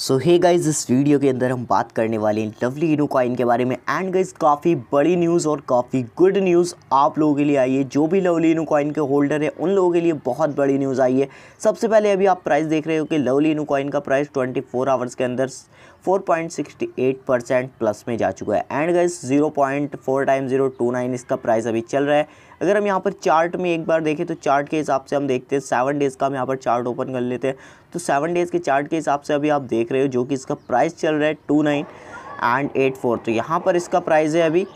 सो hey guys इस video के अंदर हम बात करने वाले हैं लवली इनो कॉइन के बारे में एंड गाइज काफ़ी बड़ी न्यूज़ और काफ़ी गुड न्यूज़ आप लोगों के लिए आई है जो भी लवली इनो कॉइन के होल्डर है उन लोगों के लिए बहुत बड़ी न्यूज़ आई है सबसे पहले अभी आप प्राइस देख रहे हो कि लवली इनो कॉइन का प्राइस 24 आवर्स के अंदर 4.68 परसेंट प्लस में जा चुका है and guys 0.4 time zero two nine इसका प्राइस अभी चल रहा है अगर हम यहाँ पर चार्ट में एक बार देखें तो चार्ट के हिसाब से हम देखते हैं सेवन डेज़ का हम यहाँ पर चार्ट ओपन कर लेते हैं तो सेवन डेज़ के चार्ट के हिसाब से अभी आप देख देख रहे हो जो कि इसका प्राइस चल रहा है two nine and eight four तो यहाँ पर इसका प्राइस है अभी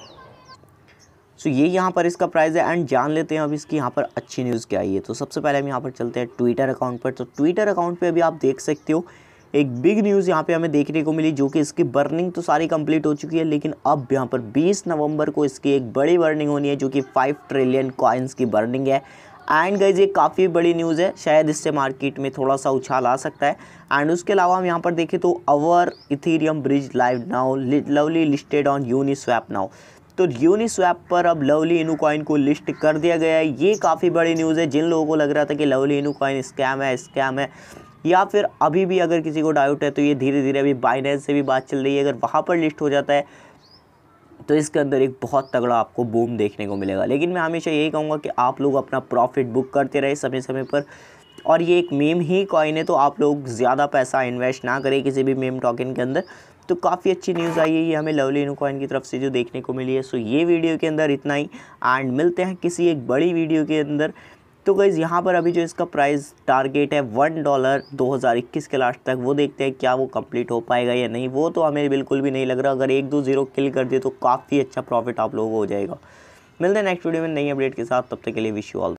सो ये यहाँ पर इसका प्राइस है एंड जान लेते हैं अब इसकी यहाँ पर अच्छी न्यूज़ क्या आई है तो सबसे पहले हम यहाँ पर चलते हैं ट्विटर अकाउंट पर तो ट्विटर अकाउंट पर अभी आप देख सकते हो एक बिग न्यूज़ यहाँ पे हमें देखने को मिली जो कि इसकी बर्निंग तो सारी कंप्लीट हो चुकी है लेकिन अब यहाँ पर 20 नवंबर को इसकी एक बड़ी बर्निंग होनी है जो कि 5 ट्रिलियन कॉइन्स की बर्निंग है एंड गाइज ये काफ़ी बड़ी न्यूज़ है शायद इससे मार्केट में थोड़ा सा उछाल आ सकता है एंड उसके अलावा हम यहाँ पर देखें तो our Ethereum bridge live now Lovely listed on Uniswap now तो यूनिस्वैप पर अब लवली इनू कॉइन को लिस्ट कर दिया गया है ये काफ़ी बड़ी न्यूज़ है जिन लोगों को लग रहा था कि लवली इनू कॉइन स्कैम है स्कैम है या फिर अभी भी अगर किसी को डाउट है तो ये धीरे धीरे अभी बाइनेंस से भी बात चल रही है अगर वहाँ पर लिस्ट हो जाता है तो इसके अंदर एक बहुत तगड़ा आपको बूम देखने को मिलेगा लेकिन मैं हमेशा यही कहूँगा कि आप लोग अपना प्रॉफिट बुक करते रहे समय समय पर और ये एक मेम ही कॉइन है तो आप लोग ज़्यादा पैसा इन्वेस्ट ना करें किसी भी मेम टॉकिन के अंदर तो काफ़ी अच्छी न्यूज़ आई है ये हमें लवली कॉइन की तरफ से जो देखने को मिली है सो ये वीडियो के अंदर इतना ही एंड मिलते हैं किसी एक बड़ी वीडियो के अंदर तो गईज़ यहाँ पर अभी जो इसका प्राइस टारगेट है वन डॉलर 2021 के लास्ट तक वो देखते हैं क्या वो कंप्लीट हो पाएगा या नहीं वो तो हमें बिल्कुल भी नहीं लग रहा अगर एक दो ज़ीरो किल कर दिए तो काफ़ी अच्छा प्रॉफिट आप लोगों को हो जाएगा मिलते हैं नेक्स्ट वीडियो में नई अपडेट के साथ तब तक के लिए विश यू ऑल